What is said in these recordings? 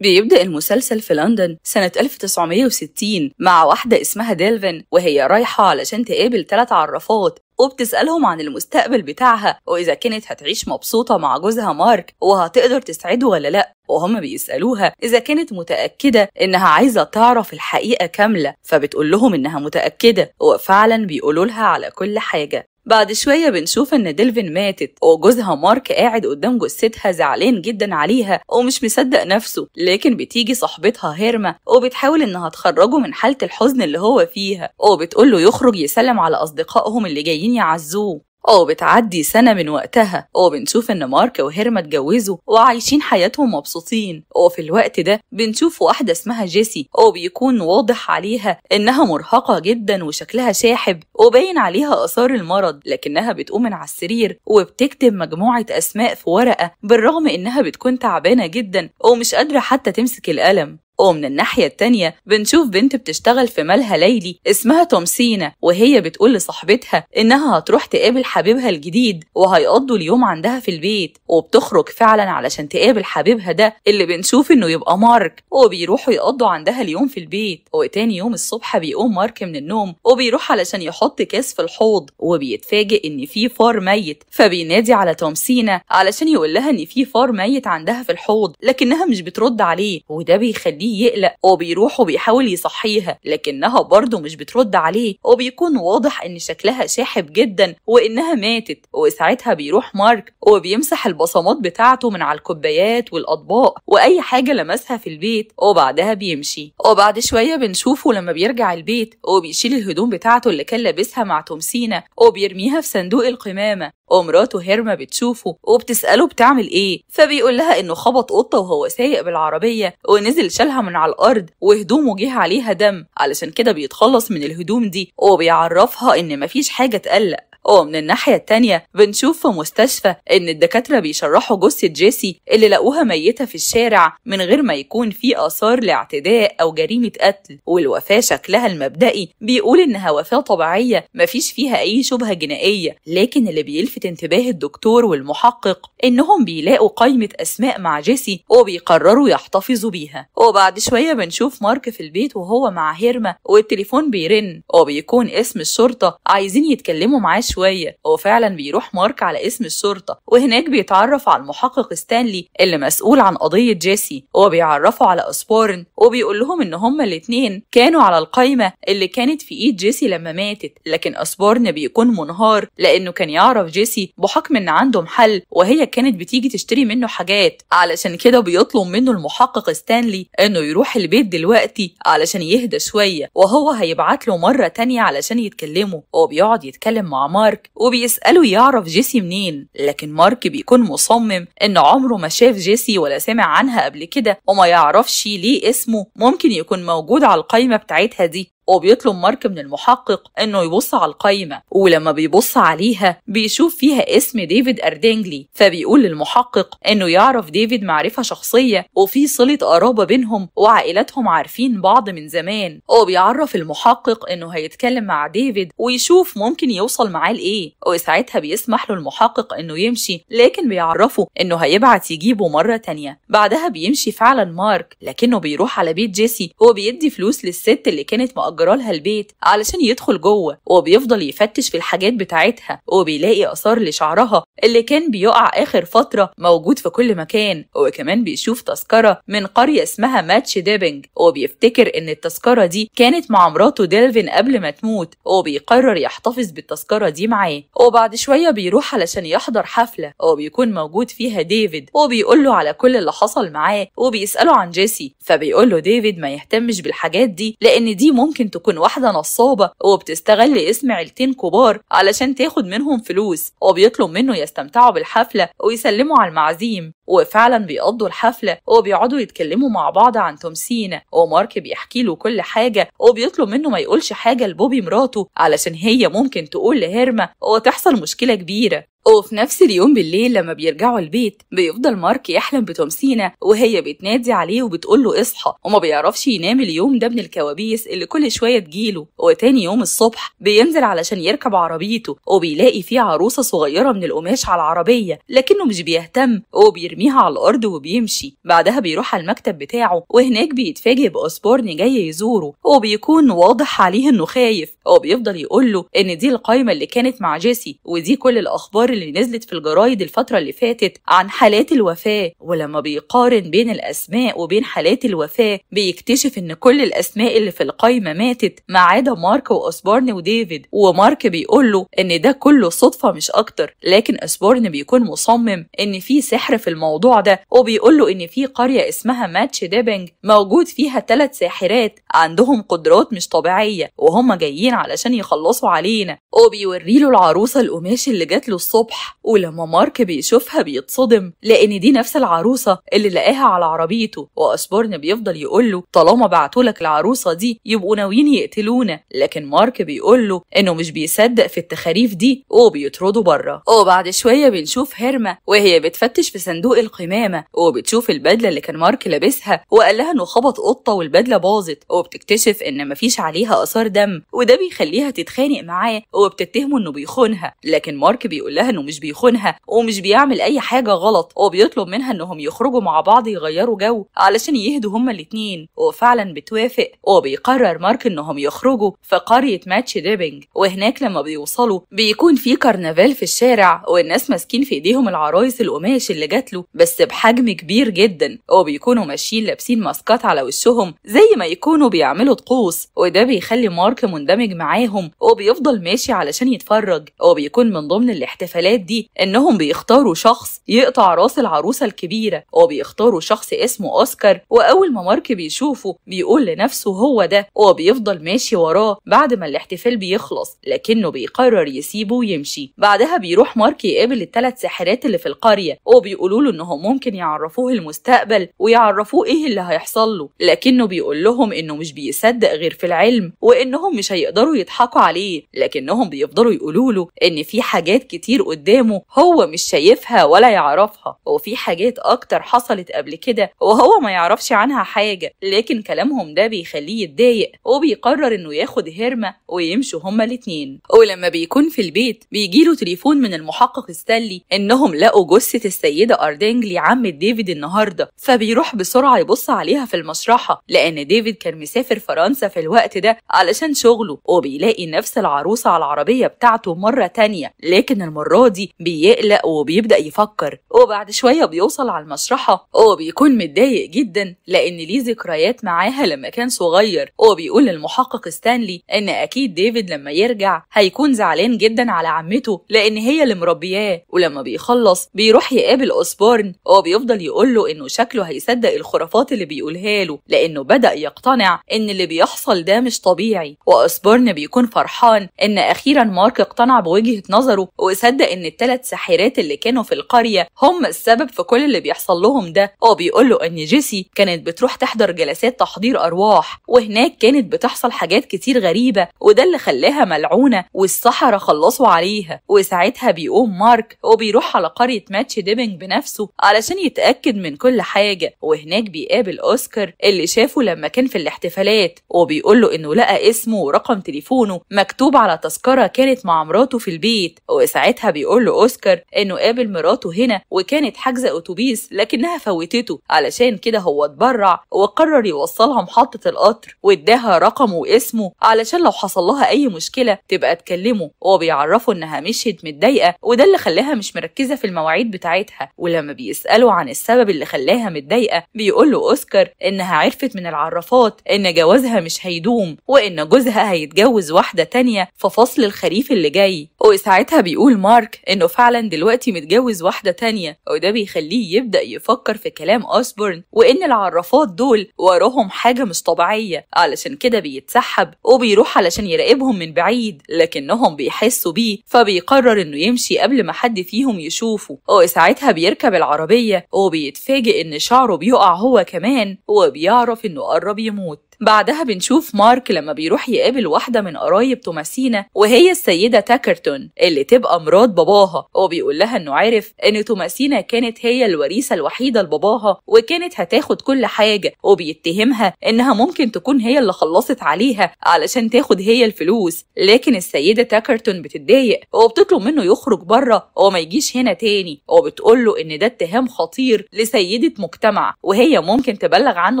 بيبدأ المسلسل في لندن سنة 1960 مع واحدة اسمها ديلفن وهي رايحة علشان تقابل تلات عرفات وبتسألهم عن المستقبل بتاعها وإذا كانت هتعيش مبسوطة مع جوزها مارك وهتقدر تسعده ولا لأ وهم بيسألوها إذا كانت متأكدة إنها عايزة تعرف الحقيقة كاملة فبتقول لهم إنها متأكدة وفعلا بيقولولها على كل حاجة بعد شوية بنشوف إن ديلفين ماتت وجوزها مارك قاعد قدام جثتها زعلان جدا عليها ومش مصدق نفسه لكن بتيجي صاحبتها هيرما وبتحاول إنها تخرجه من حالة الحزن اللي هو فيها وبتقول له يخرج يسلم على أصدقائهم اللي جايين يعزوه أو بتعدي سنة من وقتها وبنشوف إن مارك وهيرما اتجوزوا وعايشين حياتهم مبسوطين وفي الوقت ده بنشوف واحدة اسمها جيسي وبيكون واضح عليها إنها مرهقة جدا وشكلها شاحب وباين عليها آثار المرض لكنها بتقوم من على السرير وبتكتب مجموعة أسماء في ورقة بالرغم إنها بتكون تعبانة جدا ومش قادرة حتى تمسك القلم ومن الناحية التانية بنشوف بنت بتشتغل في مالها ليلي اسمها تومسينا وهي بتقول لصاحبتها إنها هتروح تقابل حبيبها الجديد وهيقضوا اليوم عندها في البيت وبتخرج فعلا علشان تقابل حبيبها ده اللي بنشوف إنه يبقى مارك وبيروحوا يقضوا عندها اليوم في البيت وتاني يوم الصبح بيقوم مارك من النوم وبيروح علشان يحط كاس في الحوض وبيتفاجئ إن في فار ميت فبينادي على تومسينا علشان يقول لها إن في فار ميت عندها في الحوض لكنها مش بترد عليه وده بيخليه بيقلق يقلق وبيحاول يصحيها لكنها برضه مش بترد عليه وبيكون واضح ان شكلها شاحب جدا وانها ماتت وساعتها بيروح مارك وبيمسح البصمات بتاعته من على الكوبايات والاطباق واي حاجه لمسها في البيت وبعدها بيمشي وبعد شويه بنشوفه لما بيرجع البيت وبيشيل الهدوم بتاعته اللي كان لابسها مع تومسينا وبيرميها في صندوق القمامه ومراته هيرما بتشوفه وبتسأله بتعمل إيه فبيقول لها إنه خبط قطة وهو سايق بالعربية ونزل شالها من على الأرض وهدومه جه عليها دم علشان كده بيتخلص من الهدوم دي وبيعرفها إن مفيش حاجة تقلق ومن الناحية التانية بنشوف في مستشفى إن الدكاترة بيشرحوا جثة جيسي اللي لقوها ميتة في الشارع من غير ما يكون في آثار لاعتداء أو جريمة قتل والوفاة شكلها المبدئي بيقول إنها وفاة طبيعية مفيش فيها أي شبهة جنائية لكن اللي بيلفت انتباه الدكتور والمحقق إنهم بيلاقوا قائمة أسماء مع جيسي وبيقرروا يحتفظوا بيها وبعد شوية بنشوف مارك في البيت وهو مع هيرما والتليفون بيرن وبيكون اسم الشرطة عايزين يتكلموا معاه شويه هو فعلا بيروح مارك على اسم الشرطه وهناك بيتعرف على المحقق ستانلي اللي مسؤول عن قضيه جيسي هو بيعرفه على اسبورن وبيقول لهم ان هما الاتنين كانوا على القايمه اللي كانت في ايد جيسي لما ماتت لكن اسبورن بيكون منهار لانه كان يعرف جيسي بحكم ان عنده محل وهي كانت بتيجي تشتري منه حاجات علشان كده بيطلب منه المحقق ستانلي انه يروح البيت دلوقتي علشان يهدى شويه وهو هيبعت له مره تانية علشان يتكلموا وبيقعد يتكلم مع مارك مارك وبيسأله يعرف جيسي منين لكن مارك بيكون مصمم إن عمره ما شاف جيسي ولا سمع عنها قبل كده وما يعرفش ليه اسمه ممكن يكون موجود على القايمة بتاعتها دي وبيطلب مارك من المحقق انه يبص على القايمه ولما بيبص عليها بيشوف فيها اسم ديفيد اردينجلي فبيقول للمحقق انه يعرف ديفيد معرفه شخصيه وفي صله قرابه بينهم وعائلاتهم عارفين بعض من زمان وبيعرف المحقق انه هيتكلم مع ديفيد ويشوف ممكن يوصل معاه لايه وساعتها بيسمح له المحقق انه يمشي لكن بيعرفه انه هيبعت يجيبه مره تانيه بعدها بيمشي فعلا مارك لكنه بيروح على بيت جيسي وبيدي فلوس للست اللي كانت مأجرة لها البيت علشان يدخل جوه وبيفضل يفتش في الحاجات بتاعتها وبيلاقي آثار لشعرها اللي كان بيقع آخر فترة موجود في كل مكان وكمان بيشوف تذكرة من قرية اسمها ماتش ديبنج وبيفتكر إن التذكرة دي كانت مع مراته ديلفين قبل ما تموت وبيقرر يحتفظ بالتذكرة دي معاه وبعد شوية بيروح علشان يحضر حفلة وبيكون موجود فيها ديفيد وبيقول له على كل اللي حصل معاه وبيسأله عن جيسي فبيقول له ديفيد ما يهتمش بالحاجات دي لأن دي ممكن ممكن تكون واحدة نصابة وبتستغل اسم عيلتين كبار علشان تاخد منهم فلوس وبيطلب منه يستمتعوا بالحفلة ويسلموا على المعازيم وفعلا بيقضوا الحفلة وبيقعدوا يتكلموا مع بعض عن تومسين ومارك بيحكي له كل حاجة وبيطلب منه ما يقولش حاجة لبوبي مراته علشان هي ممكن تقول لهيرما وتحصل مشكلة كبيرة وفي نفس اليوم بالليل لما بيرجعوا البيت بيفضل مارك يحلم بتومسينا وهي بتنادي عليه وبتقول له اصحى وما بيعرفش ينام اليوم ده من الكوابيس اللي كل شويه تجيله وتاني يوم الصبح بينزل علشان يركب عربيته وبيلاقي فيه عروسه صغيره من القماش على العربيه لكنه مش بيهتم وبيرميها على الارض وبيمشي بعدها بيروح على المكتب بتاعه وهناك بيتفاجئ باسبورني جاي يزوره وبيكون واضح عليه انه خايف هو بيفضل يقول له ان دي القايمه اللي كانت مع جيسي ودي كل الاخبار اللي نزلت في الجرايد الفتره اللي فاتت عن حالات الوفاه ولما بيقارن بين الاسماء وبين حالات الوفاه بيكتشف ان كل الاسماء اللي في القايمه ماتت ما عدا مارك واسبورن وديفيد ومارك بيقول له ان ده كله صدفه مش اكتر لكن اسبورن بيكون مصمم ان في سحر في الموضوع ده وبيقول له ان في قريه اسمها ماتش ديبنج موجود فيها ثلاث ساحرات عندهم قدرات مش طبيعيه وهم جايين علشان يخلصوا علينا وبيوري له العروسة القماش اللي جات له الصبح ولما مارك بيشوفها بيتصدم لأن دي نفس العروسة اللي لقاها على عربيته وأسبورن بيفضل يقول له طالما بعتولك العروسة دي يبقوا ناويين يقتلونا لكن مارك بيقول له إنه مش بيصدق في التخاريف دي وبيطردوا بره وبعد شوية بنشوف هيرما وهي بتفتش في صندوق القمامة وبتشوف البدلة اللي كان مارك لابسها وقال لها إنه خبط قطة والبدلة باظت وبتكتشف إن مفيش عليها آثار دم وده يخليها تتخانق معاه وبتتهمه انه بيخونها لكن مارك بيقول لها انه مش بيخونها ومش بيعمل اي حاجه غلط وبيطلب منها انهم يخرجوا مع بعض يغيروا جو علشان يهدوا هما الاثنين وفعلا بتوافق وبيقرر مارك انهم يخرجوا في قريه ماتش ديبنج وهناك لما بيوصلوا بيكون في كرنفال في الشارع والناس ماسكين في ايديهم العرايس القماش اللي جات له بس بحجم كبير جدا وبيكونوا ماشيين لابسين ماسكات على وشهم زي ما يكونوا بيعملوا طقوس وده بيخلي مارك مندمج معاهم وبيفضل ماشي علشان يتفرج وبيكون من ضمن الاحتفالات دي انهم بيختاروا شخص يقطع راس العروسه الكبيره وبيختاروا شخص اسمه اوسكار واول ما مارك بيشوفه بيقول لنفسه هو ده وبيفضل ماشي وراه بعد ما الاحتفال بيخلص لكنه بيقرر يسيبه ويمشي بعدها بيروح مارك يقابل الثلاث ساحرات اللي في القريه وبيقولوا له انهم ممكن يعرفوه المستقبل ويعرفوه ايه اللي هيحصل له لكنه بيقول لهم انه مش بيصدق غير في العلم وانهم مش هيقدروا بيقدروا يضحكوا عليه لكنهم بيفضلوا يقولوا له ان في حاجات كتير قدامه هو مش شايفها ولا يعرفها وفي حاجات اكتر حصلت قبل كده وهو ما يعرفش عنها حاجه لكن كلامهم ده بيخليه يتضايق وبيقرر انه ياخد هيرما ويمشوا هما الاتنين ولما بيكون في البيت بيجيله تليفون من المحقق ستانلي انهم لقوا جثه السيده اردنجلي عم ديفيد النهارده فبيروح بسرعه يبص عليها في المشرحه لان ديفيد كان مسافر فرنسا في الوقت ده علشان شغله وبيلاقي نفس العروسة على العربية بتاعته مرة تانية لكن المرة دي بيقلق وبيبدأ يفكر وبعد شوية بيوصل على المشرحة وبيكون متضايق جدا لأن ليه ذكريات معاها لما كان صغير وبيقول للمحقق ستانلي إن أكيد ديفيد لما يرجع هيكون زعلان جدا على عمته لأن هي اللي مربياه ولما بيخلص بيروح يقابل أوسبورن وبيفضل يقول له إنه شكله هيصدق الخرافات اللي بيقولها له لأنه بدأ يقتنع إن اللي بيحصل ده مش طبيعي وأوسبورن هورن بيكون فرحان ان اخيرا مارك اقتنع بوجهه نظره وصدق ان الثلاث ساحرات اللي كانوا في القريه هم السبب في كل اللي بيحصل لهم ده وبيقول له ان جيسي كانت بتروح تحضر جلسات تحضير ارواح وهناك كانت بتحصل حاجات كتير غريبه وده اللي خلاها ملعونه والسحره خلصوا عليها وساعتها بيقوم مارك وبيروح على قريه ماتش ديبنج بنفسه علشان يتاكد من كل حاجه وهناك بيقابل اوسكار اللي شافه لما كان في الاحتفالات وبيقول له انه لقى اسمه ورقم تليفونه مكتوب على تذكرة كانت مع مراته في البيت وساعتها بيقول له أوسكار إنه قابل مراته هنا وكانت حاجزة أتوبيس لكنها فوتته علشان كده هو اتبرع وقرر يوصلها محطة القطر واداها رقمه واسمه علشان لو حصل لها أي مشكلة تبقى تكلمه وبيعرفه إنها مشيت متضايقة وده اللي خلاها مش مركزة في المواعيد بتاعتها ولما بيسأله عن السبب اللي خلاها متضايقة بيقول له أوسكار إنها عرفت من العرافات إن جوازها مش هيدوم وإن جوزها هيتجوز متجوز واحدة تانية في فصل الخريف اللي جاي وساعتها بيقول مارك إنه فعلا دلوقتي متجوز واحدة تانية وده بيخليه يبدأ يفكر في كلام أوسبورن وإن العرافات دول وراهم حاجة مش طبيعية علشان كده بيتسحب وبيروح علشان يراقبهم من بعيد لكنهم بيحسوا بيه فبيقرر إنه يمشي قبل ما حد فيهم يشوفه وساعتها بيركب العربية وبيتفاجئ إن شعره بيقع هو كمان وبيعرف إنه قرب يموت بعدها بنشوف مارك لما بيروح يقابل واحدة من قرايب توماسينا وهي السيدة تاكرتون اللي تبقى مرات باباها وبيقول لها انه عارف ان توماسينا كانت هي الوريثة الوحيدة لباباها وكانت هتاخد كل حاجة وبيتهمها انها ممكن تكون هي اللي خلصت عليها علشان تاخد هي الفلوس لكن السيدة تاكرتون بتتضايق وبتطلب منه يخرج بره وما يجيش هنا تاني وبتقول له ان ده اتهام خطير لسيدة مجتمع وهي ممكن تبلغ عنه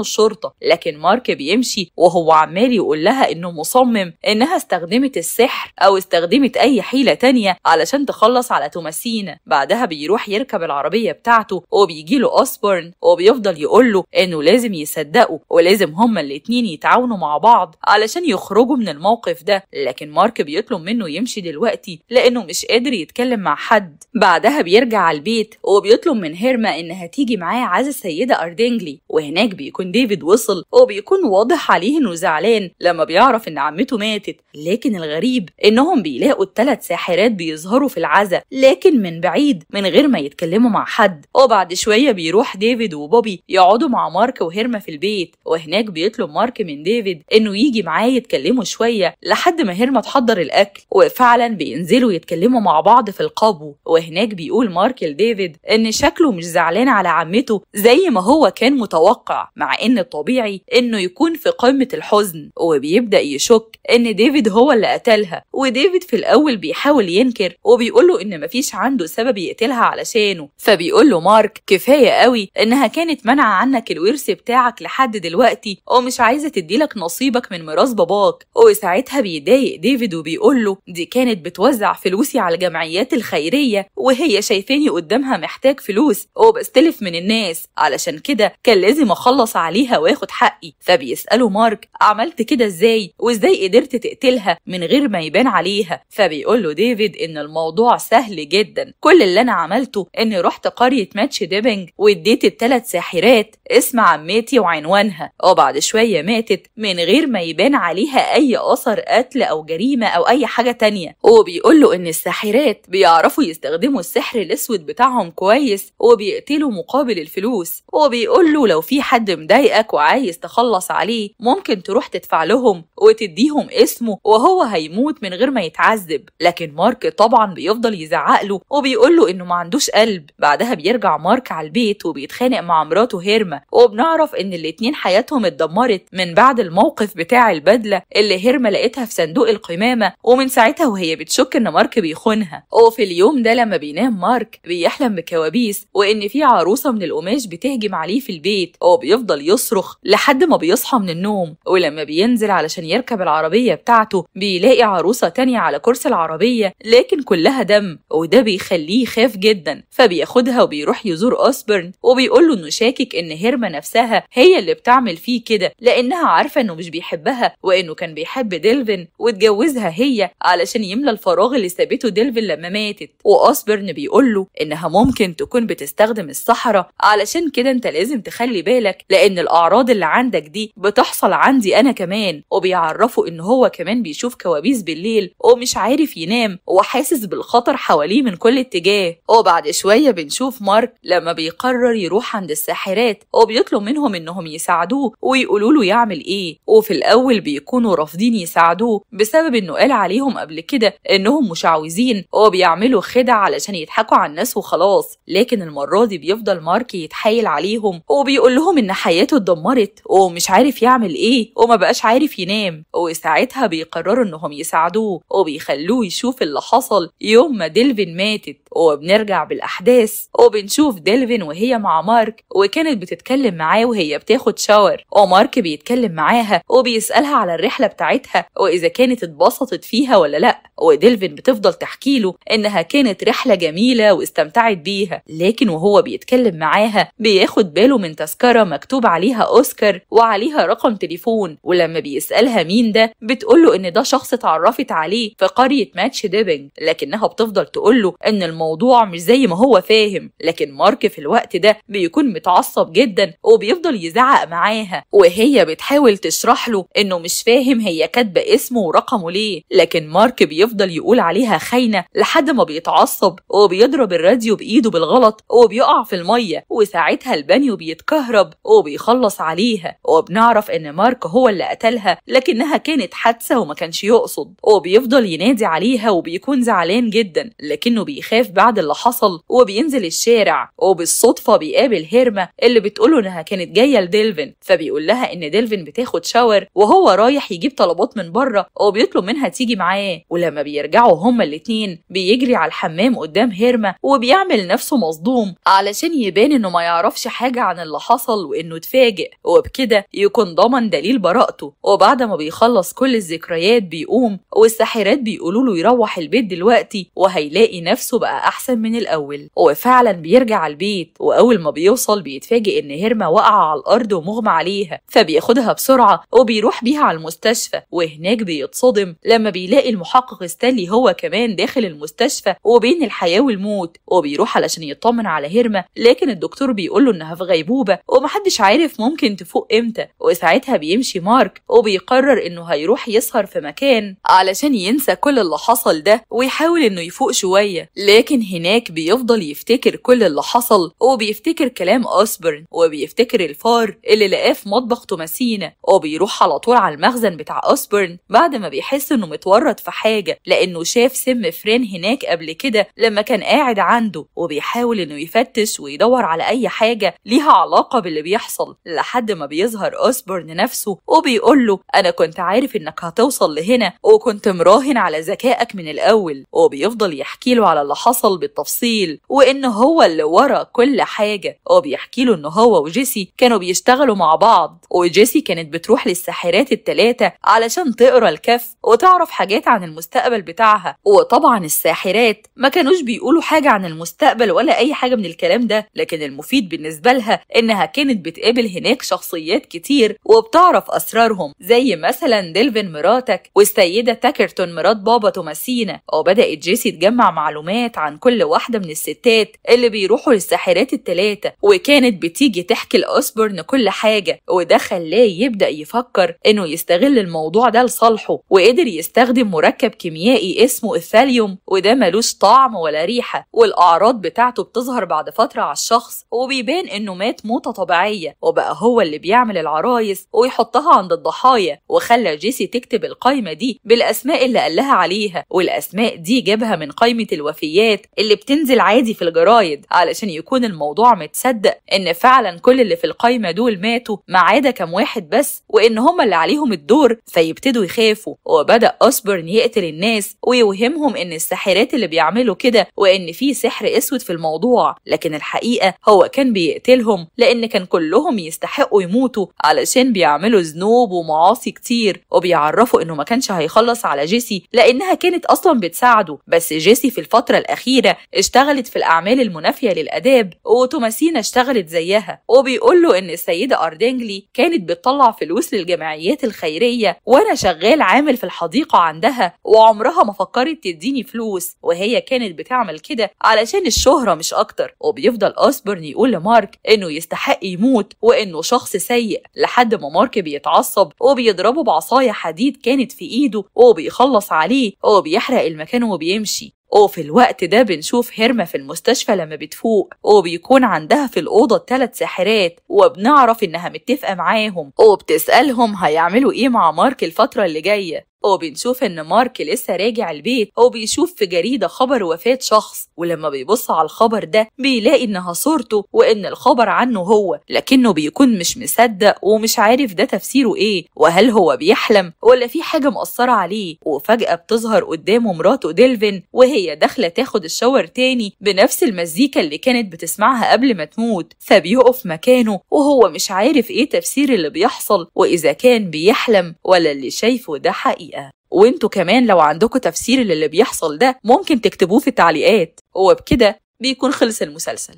الشرطة لكن مارك بيمشي تمشي وهو عمال يقول لها انه مصمم انها استخدمت السحر او استخدمت اي حيله تانية علشان تخلص على توماسين بعدها بيروح يركب العربيه بتاعته وبيجي له اوسبورن وبيفضل يقول له انه لازم يصدقوا ولازم هما الاتنين يتعاونوا مع بعض علشان يخرجوا من الموقف ده لكن مارك بيطلب منه يمشي دلوقتي لانه مش قادر يتكلم مع حد بعدها بيرجع البيت وبيطلب من هيرما انها تيجي معاه عزا السيده اردينجلي وهناك بيكون ديفيد وصل وبيكون واضح واضح عليه انه زعلان لما بيعرف ان عمته ماتت لكن الغريب انهم بيلاقوا الثلاث ساحرات بيظهروا في العزاء لكن من بعيد من غير ما يتكلموا مع حد وبعد شويه بيروح ديفيد وبوبي يقعدوا مع مارك وهيرما في البيت وهناك بيطلب مارك من ديفيد انه يجي معاه يتكلموا شويه لحد ما هيرما تحضر الاكل وفعلا بينزلوا يتكلموا مع بعض في القبو وهناك بيقول مارك لديفيد ان شكله مش زعلان على عمته زي ما هو كان متوقع مع ان الطبيعي انه يكون في في قمة الحزن وبيبدأ يشك إن ديفيد هو اللي قتلها وديفيد في الأول بيحاول ينكر وبيقوله إن مفيش عنده سبب يقتلها علشانه فبيقوله مارك كفاية قوي إنها كانت منع عنك الورث بتاعك لحد دلوقتي ومش عايزة تديلك نصيبك من ميراث باباك وساعتها بيضايق ديفيد وبيقوله دي كانت بتوزع فلوسي على الجمعيات الخيرية وهي شايفاني قدامها محتاج فلوس وبستلف من الناس علشان كده كان لازم أخلص عليها وآخد حقي فبيسأل بيسألوا مارك عملت كده ازاي وازاي قدرت تقتلها من غير ما يبان عليها فبيقول له ديفيد ان الموضوع سهل جدا كل اللي انا عملته اني رحت قرية ماتش ديبنج واديت التلات ساحرات اسم عمتي وعنوانها وبعد شوية ماتت من غير ما يبان عليها اي اثر قتل او جريمة او اي حاجة تانية وبيقول له ان الساحرات بيعرفوا يستخدموا السحر الاسود بتاعهم كويس وبيقتلوا مقابل الفلوس وبيقول له لو في حد مضايقك وعايز تخلص عليه ممكن تروح تدفع لهم وتديهم اسمه وهو هيموت من غير ما يتعذب لكن مارك طبعا بيفضل يزعق له وبيقول له انه ما عندوش قلب بعدها بيرجع مارك على البيت وبيتخانق مع مراته هيرما وبنعرف ان الاتنين حياتهم اتدمرت من بعد الموقف بتاع البدله اللي هيرما لقيتها في صندوق القمامه ومن ساعتها وهي بتشك ان مارك بيخونها وفي اليوم ده لما بينام مارك بيحلم بكوابيس وان في عروسه من القماش بتهجم عليه في البيت وبيفضل يصرخ لحد ما بيصحى من النوم ولما بينزل علشان يركب العربية بتاعته بيلاقي عروسة تانية على كرسي العربية لكن كلها دم وده بيخليه يخاف جدا فبياخدها وبيروح يزور أوسبرن وبيقول له إنه شاكك إن هيرما نفسها هي اللي بتعمل فيه كده لأنها عارفة إنه مش بيحبها وإنه كان بيحب ديلفين واتجوزها هي علشان يملى الفراغ اللي سابته ديلفين لما ماتت وأوسبرن بيقول له إنها ممكن تكون بتستخدم الصحراء علشان كده أنت لازم تخلي بالك لأن الأعراض اللي عندك دي بتح بتحصل عندي انا كمان وبيعرفوا ان هو كمان بيشوف كوابيس بالليل ومش عارف ينام وحاسس بالخطر حواليه من كل اتجاه وبعد شويه بنشوف مارك لما بيقرر يروح عند الساحرات وبيطلب منهم انهم يساعدوه ويقولوا له يعمل ايه وفي الاول بيكونوا رافضين يساعدوه بسبب انه قال عليهم قبل كده انهم مشعوذين وبيعملوا خدع علشان يضحكوا على الناس وخلاص لكن المره دي بيفضل مارك يتحايل عليهم وبيقول لهم ان حياته اتدمرت ومش عارف يعمل ايه وما بقاش عارف ينام وساعتها بيقرروا انهم يساعدوه وبيخلوه يشوف اللي حصل يوم ما ديلفين ماتت وبنرجع بالأحداث وبنشوف ديلفين وهي مع مارك وكانت بتتكلم معاه وهي بتاخد شاور ومارك بيتكلم معاها وبيسألها على الرحلة بتاعتها وإذا كانت اتبسطت فيها ولا لأ وديلفين بتفضل تحكي له إنها كانت رحلة جميلة واستمتعت بيها لكن وهو بيتكلم معاها بياخد باله من تذكرة مكتوب عليها أوسكار وعليها رقم تليفون ولما بيسألها مين ده بتقوله إن ده شخص اتعرفت عليه في قرية ماتش ديبنج لكنها بتفضل تقوله إن الموضوع الموضوع مش زي ما هو فاهم لكن مارك في الوقت ده بيكون متعصب جدا وبيفضل يزعق معاها وهي بتحاول تشرح له انه مش فاهم هي كاتبه اسمه ورقمه ليه لكن مارك بيفضل يقول عليها خاينه لحد ما بيتعصب وبيضرب الراديو بايده بالغلط وبيقع في الميه وساعتها البانيو بيتكهرب وبيخلص عليها وبنعرف ان مارك هو اللي قتلها لكنها كانت حادثه وما كانش يقصد وبيفضل ينادي عليها وبيكون زعلان جدا لكنه بيخاف بعد اللي حصل وبينزل الشارع وبالصدفة بيقابل هيرما اللي بتقوله إنها كانت جاية لديلفن فبيقول لها إن ديلفن بتاخد شاور وهو رايح يجيب طلبات من بره وبيطلب منها تيجي معاه ولما بيرجعوا هما الاتنين بيجري على الحمام قدام هيرما وبيعمل نفسه مصدوم علشان يبان إنه ما يعرفش حاجة عن اللي حصل وإنه اتفاجئ وبكده يكون ضمن دليل براءته وبعد ما بيخلص كل الذكريات بيقوم والساحرات بيقولوا له يروح البيت دلوقتي وهيلاقي نفسه بقى أحسن من الأول هو فعلا بيرجع البيت وأول ما بيوصل بيتفاجئ إن هيرما واقعة على الأرض ومغمى عليها فبياخدها بسرعة وبيروح بيها على المستشفى وهناك بيتصدم لما بيلاقي المحقق ستانلي هو كمان داخل المستشفى وبين الحياة والموت وبيروح علشان يطمن على هيرما لكن الدكتور بيقول له إنها في غيبوبة ومحدش عارف ممكن تفوق إمتى وساعتها بيمشي مارك وبيقرر إنه هيروح يسهر في مكان علشان ينسى كل اللي حصل ده ويحاول إنه يفوق شوية لكن لكن هناك بيفضل يفتكر كل اللي حصل وبيفتكر كلام أوسبرن وبيفتكر الفار اللي لقاه في مطبخ توماسينا وبيروح على طول على المخزن بتاع أوسبرن بعد ما بيحس إنه متورط في حاجة لأنه شاف سم فرين هناك قبل كده لما كان قاعد عنده وبيحاول إنه يفتش ويدور على أي حاجة ليها علاقة باللي بيحصل لحد ما بيظهر أوسبرن نفسه وبيقول له أنا كنت عارف إنك هتوصل لهنا وكنت مراهن على ذكائك من الأول وبيفضل يحكي له على اللي حصل حصل بالتفصيل وإن هو اللي ورا كل حاجة وبيحكي له إن هو وجيسي كانوا بيشتغلوا مع بعض وجيسي كانت بتروح للساحرات الثلاثه علشان تقرا الكف وتعرف حاجات عن المستقبل بتاعها وطبعا الساحرات ما كانوش بيقولوا حاجة عن المستقبل ولا أي حاجة من الكلام ده لكن المفيد بالنسبة لها إنها كانت بتقابل هناك شخصيات كتير وبتعرف أسرارهم زي مثلا ديلفين مراتك والسيدة تاكرتون مرات بابا توماسينا وبدأت جيسي تجمع معلومات عن كل واحدة من الستات اللي بيروحوا للساحرات التلاتة وكانت بتيجي تحكي لأوسبرن كل حاجة وده خلاه يبدأ يفكر إنه يستغل الموضوع ده لصالحه وقدر يستخدم مركب كيميائي اسمه الثاليوم وده ملوش طعم ولا ريحة والأعراض بتاعته بتظهر بعد فترة على الشخص وبيبان إنه مات موتة طبيعية وبقى هو اللي بيعمل العرايس ويحطها عند الضحايا وخلى جيسي تكتب القايمة دي بالأسماء اللي قالها عليها والأسماء دي جابها من قايمة الوفيات الحاجات اللي بتنزل عادي في الجرايد علشان يكون الموضوع متصدق ان فعلا كل اللي في القايمه دول ماتوا ما عدا كام واحد بس وان هما اللي عليهم الدور فيبتدوا يخافوا وبدا اوسبرن يقتل الناس ويوهمهم ان الساحرات اللي بيعملوا كده وان في سحر اسود في الموضوع لكن الحقيقه هو كان بيقتلهم لان كان كلهم يستحقوا يموتوا علشان بيعملوا ذنوب ومعاصي كتير وبيعرفوا انه ما كانش هيخلص على جيسي لانها كانت اصلا بتساعده بس جيسي في الفتره الاخيره الأخيرة اشتغلت في الأعمال المنافية للآداب وتوماسينا اشتغلت زيها وبيقول له إن السيدة أردنجلي كانت بتطلع فلوس للجمعيات الخيرية وأنا شغال عامل في الحديقة عندها وعمرها ما فكرت تديني فلوس وهي كانت بتعمل كده علشان الشهرة مش أكتر وبيفضل أوسبرن يقول لمارك إنه يستحق يموت وإنه شخص سيء لحد ما مارك بيتعصب وبيضربه بعصاية حديد كانت في إيده وبيخلص عليه وبيحرق المكان وبيمشي وفي الوقت ده بنشوف هيرما في المستشفى لما بتفوق وبيكون عندها في الأوضة التلات ساحرات وبنعرف إنها متفقة معاهم وبتسألهم هيعملوا إيه مع مارك الفترة اللي جاية هو ان مارك لسه راجع البيت هو بيشوف في جريدة خبر وفاة شخص ولما بيبص على الخبر ده بيلاقي انها صورته وان الخبر عنه هو لكنه بيكون مش مصدق ومش عارف ده تفسيره ايه وهل هو بيحلم ولا في حاجة مأثرة عليه وفجأة بتظهر قدامه مراته ديلفين وهي داخلة تاخد الشاور تاني بنفس المزيكا اللي كانت بتسمعها قبل ما تموت فبيقف مكانه وهو مش عارف ايه تفسير اللي بيحصل واذا كان بيحلم ولا اللي شايفه ده حقيقي الحقيقه وانتوا كمان لو عندكم تفسير للي بيحصل ده ممكن تكتبوه في التعليقات وبكده بيكون خلص المسلسل